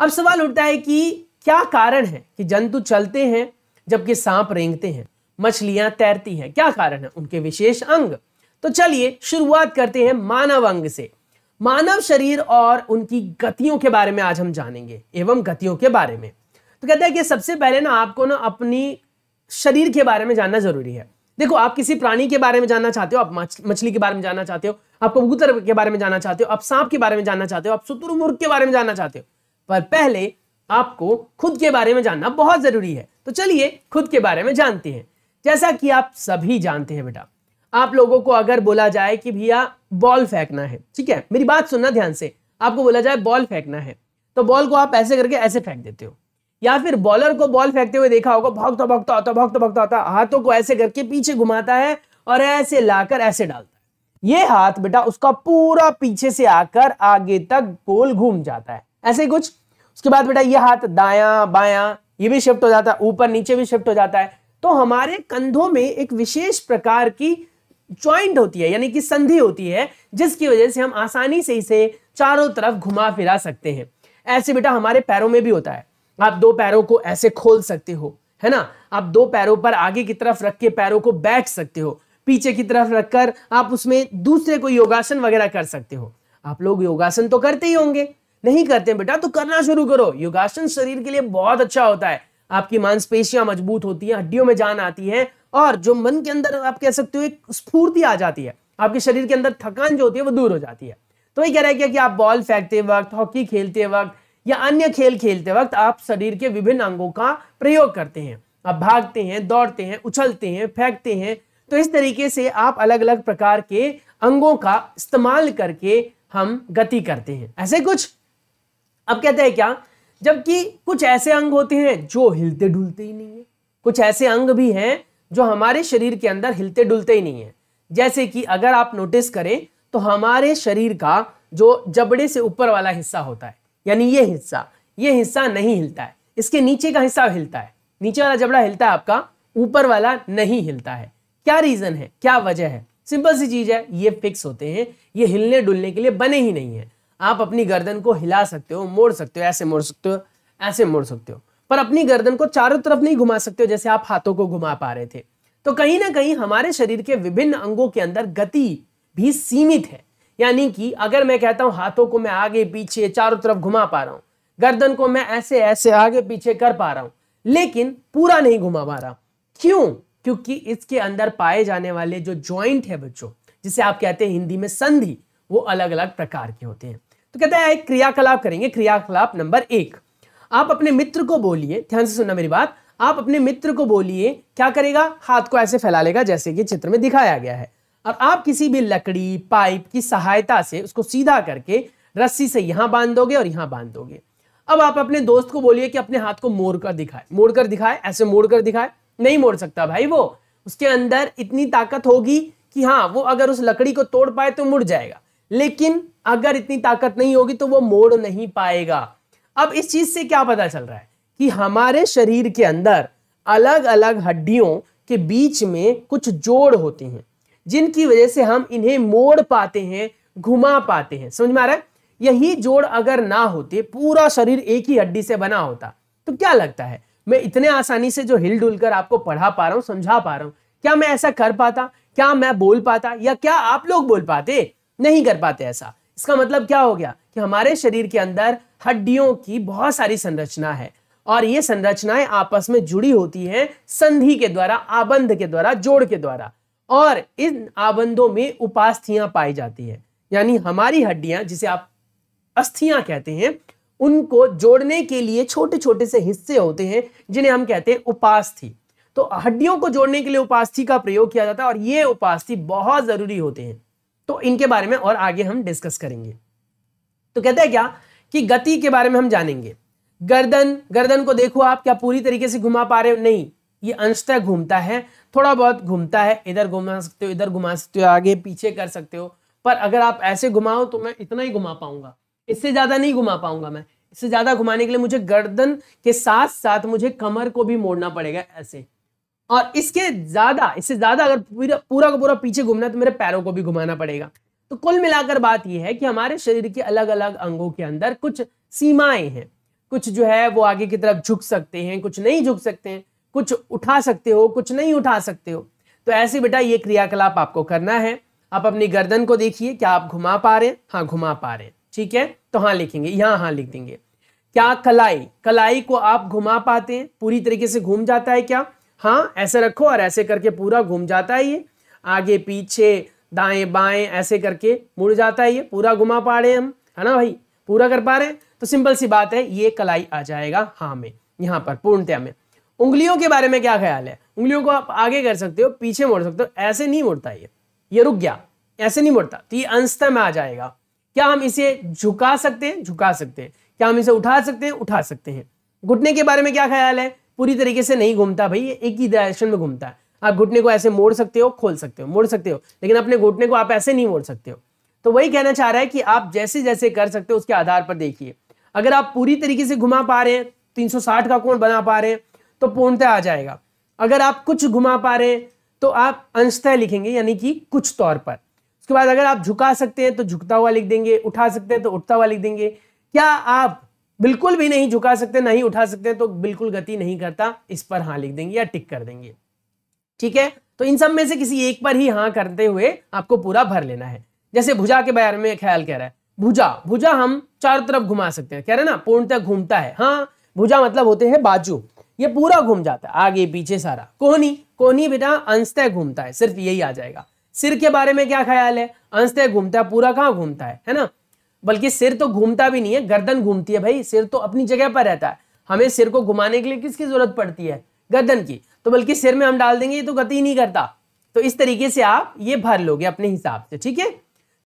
अब सवाल उठता है कि क्या कारण है कि जंतु चलते हैं जबकि सांप रेंगते हैं मछलियां तैरती हैं क्या कारण है उनके विशेष अंग तो चलिए शुरुआत करते हैं मानव अंग से मानव शरीर और उनकी गतियों के बारे में आज हम जानेंगे एवं गतियों के बारे में तो कहते हैं कि सबसे पहले ना आपको ना अपनी शरीर के बारे में जानना जरूरी है देखो आप किसी प्राणी के बारे में जानना चाहते हो आप मछली के बारे में जानना चाहते हो आप कबूतर के बारे में जानना चाहते हो आप सांप के बारे में जानना चाहते हो आप सुतुरमुर्ग के बारे में जानना चाहते हो पर पहले आपको खुद के बारे में जानना बहुत ज़रूरी है तो चलिए खुद के बारे में जानते हैं जैसा कि आप सभी जानते हैं बेटा आप लोगों को अगर बोला जाए कि भैया बॉल फेंकना है ठीक है मेरी बात सुनना ध्यान से आपको बोला जाए बॉल फेंकना है तो बॉल को आप ऐसे करके ऐसे फेंक देते हो या फिर बॉलर को बॉल फेंकते हुए देखा होगा भौगता भौगता आता भौगता भौगता आता हाथों को ऐसे करके पीछे घुमाता है और ऐसे लाकर ऐसे डालता है ये हाथ बेटा उसका पूरा पीछे से आकर आगे तक गोल घूम जाता है ऐसे ही कुछ उसके बाद बेटा ये हाथ दाया बाया ये भी शिफ्ट हो जाता है ऊपर नीचे भी शिफ्ट हो जाता है तो हमारे कंधों में एक विशेष प्रकार की ज्वाइंट होती है यानी कि संधि होती है जिसकी वजह से हम आसानी से इसे चारों तरफ घुमा फिरा सकते हैं ऐसे बेटा हमारे पैरों में भी होता है आप दो पैरों को ऐसे खोल सकते हो है ना आप दो पैरों पर आगे की तरफ रख के पैरों को बैठ सकते हो पीछे की तरफ रखकर आप उसमें दूसरे को योगासन वगैरह कर सकते हो आप लोग योगासन तो करते ही होंगे नहीं करते बेटा तो करना शुरू करो योगासन शरीर के लिए बहुत अच्छा होता है आपकी मांसपेशियां मजबूत होती है हड्डियों में जान आती है और जो मन के अंदर आप कह सकते हो एक स्फूर्ति आ जाती है आपके शरीर के अंदर थकान जो होती है वो दूर हो जाती है तो ये कह रहा है क्या कि आप बॉल फेंकते वक्त हॉकी खेलते वक्त या अन्य खेल खेलते वक्त आप शरीर के विभिन्न अंगों का प्रयोग करते हैं आप भागते हैं दौड़ते हैं उछलते हैं फेंकते हैं तो इस तरीके से आप अलग अलग प्रकार के अंगों का इस्तेमाल करके हम गति करते हैं ऐसे कुछ अब कहते हैं क्या जबकि कुछ ऐसे अंग होते हैं जो हिलते डुलते ही नहीं है कुछ ऐसे अंग भी हैं जो हमारे शरीर के अंदर हिलते डुलते ही नहीं है जैसे कि अगर आप नोटिस करें तो हमारे शरीर का जो जबड़े से ऊपर वाला हिस्सा होता है यानी ये हिस्सा ये हिस्सा नहीं हिलता है इसके नीचे का हिस्सा हिलता है नीचे वाला जबड़ा हिलता है आपका ऊपर वाला नहीं हिलता है क्या रीज़न है क्या वजह है सिंपल सी चीज़ है ये फिक्स होते हैं ये हिलने डुलने के लिए बने ही नहीं है आप अपनी गर्दन को हिला सकते हो मोड़ सकते हो ऐसे मोड़ सकते हो ऐसे मोड़ सकते हो पर अपनी गर्दन को चारों तरफ नहीं घुमा सकते हो जैसे आप हाथों को घुमा पा रहे थे तो कहीं ना कहीं हमारे शरीर के विभिन्न अंगों के अंदर गति भी सीमित है यानी कि अगर मैं कहता हूं हाथों को मैं आगे पीछे चारों तरफ घुमा पा रहा हूं गर्दन को मैं ऐसे ऐसे आगे पीछे कर पा रहा हूं लेकिन पूरा नहीं घुमा पा रहा क्यों क्योंकि इसके अंदर पाए जाने वाले जो ज्वाइंट है बच्चों जिसे आप कहते हैं हिंदी में संधि वो अलग अलग प्रकार के होते हैं तो हैं एक क्रियाकलाप करेंगे क्रियाकलाप नंबर एक आप अपने मित्र को बोलिए ध्यान से सुनना मेरी बात आप अपने मित्र को बोलिए क्या करेगा हाथ को ऐसे फैला लेगा जैसे कि चित्र में दिखाया गया है और आप किसी भी लकड़ी पाइप की सहायता से उसको सीधा करके रस्सी से यहां बांध दोगे और यहां बांध दोगे अब आप अपने दोस्त को बोलिए कि अपने हाथ को मोड़ कर दिखाए मोड़ कर दिखाए ऐसे मोड़ कर दिखाए नहीं मोड़ सकता भाई वो उसके अंदर इतनी ताकत होगी कि हाँ वो अगर उस लकड़ी को तोड़ पाए तो मुड़ जाएगा लेकिन अगर इतनी ताकत नहीं होगी तो वो मोड़ नहीं पाएगा अब इस चीज से क्या पता चल रहा है कि हमारे शरीर के अंदर अलग अलग हड्डियों के बीच में कुछ जोड़ होती हैं जिनकी वजह से हम इन्हें मोड़ पाते हैं घुमा पाते हैं समझ में आ रहा है यही जोड़ अगर ना होते पूरा शरीर एक ही हड्डी से बना होता तो क्या लगता है मैं इतने आसानी से जो हिल डुल कर आपको पढ़ा पा रहा हूँ समझा पा रहा हूँ क्या मैं ऐसा कर पाता क्या मैं बोल पाता या क्या आप लोग बोल पाते नहीं कर पाते ऐसा इसका मतलब क्या हो गया कि हमारे शरीर के अंदर हड्डियों की बहुत सारी संरचना है और ये संरचनाएं आपस में जुड़ी होती हैं संधि के द्वारा आबंध के द्वारा जोड़ के द्वारा और इन आबंधों में उपास्थियां पाई जाती है यानी हमारी हड्डियां जिसे आप अस्थियां कहते हैं उनको जोड़ने के लिए छोटे छोटे से हिस्से होते हैं जिन्हें हम कहते हैं उपास्थि तो हड्डियों को जोड़ने के लिए उपास्थि का प्रयोग किया जाता है और ये उपास्थि बहुत जरूरी होते हैं तो इनके बारे में और आगे हम डिस्कस करेंगे तो कहते हैं क्या कि गति के बारे में हम जानेंगे गर्दन गर्दन को देखो आप क्या पूरी तरीके से घुमा पा रहे हो नहीं ये अंशतः घूमता है थोड़ा बहुत घूमता है इधर घुमा सकते हो इधर घुमा सकते हो आगे पीछे कर सकते हो पर अगर आप ऐसे घुमाओ तो मैं इतना ही घुमा पाऊंगा इससे ज़्यादा नहीं घुमा पाऊंगा मैं इससे ज़्यादा घुमाने के लिए मुझे गर्दन के साथ साथ मुझे कमर को भी मोड़ना पड़ेगा ऐसे और इसके ज़्यादा इससे ज़्यादा अगर पूरा पूरा का पूरा पीछे घूमना है तो मेरे पैरों को भी घुमाना पड़ेगा तो कुल मिलाकर बात यह है कि हमारे शरीर के अलग अलग अंगों के अंदर कुछ सीमाएं हैं कुछ जो है वो आगे की तरफ झुक सकते हैं कुछ नहीं झुक सकते हैं कुछ उठा सकते हो कुछ नहीं उठा सकते हो तो ऐसे बेटा ये क्रियाकलाप आपको करना है आप अपनी गर्दन को देखिए क्या आप घुमा पा रहे हैं हाँ घुमा पा रहे हैं ठीक है तो हाँ लिखेंगे यहाँ हाँ लिख देंगे क्या कलाई कलाई को आप घुमा पाते हैं पूरी तरीके से घूम जाता है क्या हाँ ऐसे रखो और ऐसे करके पूरा घूम जाता है ये आगे पीछे दाएं बाएं ऐसे करके मुड़ जाता है ये पूरा घुमा पा रहे हम है ना भाई पूरा कर पा रहे हैं तो सिंपल सी बात है ये कलाई आ जाएगा हाँ में यहाँ पर पूर्णतया में उंगलियों के बारे में क्या ख्याल है उंगलियों को आप आगे कर सकते हो पीछे मोड़ सकते हो ऐसे नहीं मुड़ता ये ये रुक गया ऐसे नहीं मुड़ता तो ये अंशतः में आ जाएगा क्या हम इसे झुका सकते हैं झुका सकते हैं क्या हम इसे उठा सकते हैं उठा सकते हैं घुटने के बारे में क्या ख्याल है पूरी तरीके से नहीं घूमता भाई एक ही डायरेक्शन में घूमता है आप घुटने को ऐसे मोड़ सकते हो खोल सकते हो मोड़ सकते हो लेकिन अपने घुटने को आप ऐसे नहीं मोड़ सकते हो तो वही कहना चाह रहा है कि आप जैसे जैसे कर सकते हो उसके आधार पर देखिए अगर आप पूरी तरीके से घुमा पा रहे हैं 360 का कोण बना पा रहे हैं तो पूर्णतः आ जाएगा अगर आप कुछ घुमा पा रहे हैं तो आप अंशतः लिखेंगे यानी कि कुछ तौर पर उसके बाद अगर आप झुका सकते हैं तो झुकता हुआ लिख देंगे उठा सकते हैं तो उठता हुआ लिख देंगे क्या आप बिल्कुल भी नहीं झुका सकते नहीं उठा सकते तो बिल्कुल गति नहीं करता इस पर हाँ लिख देंगे या टिक कर देंगे ठीक है तो इन सब में से किसी एक पर ही हाँ करते हुए आपको पूरा भर लेना है जैसे भुजा के बारे में ख्याल कह रहा है भुजा भुजा हम चारों तरफ घुमा सकते हैं कह रहे ना पूर्णतः घूमता है हाँ भुजा मतलब होते हैं बाजू ये पूरा घूम जाता है आगे पीछे सारा कोहनी कोहनी बेटा अंशतः घूमता है सिर्फ यही आ जाएगा सिर के बारे में क्या ख्याल है अंशतः घूमता है पूरा कहाँ घूमता है है ना बल्कि सिर तो घूमता भी नहीं है गर्दन घूमती है भाई सिर तो अपनी जगह पर रहता है हमें सिर को घुमाने के लिए किसकी जरूरत पड़ती है गर्दन की तो बल्कि सिर में हम डाल देंगे ये तो गति ही नहीं करता तो इस तरीके से आप ये भर लोगे अपने हिसाब से ठीक है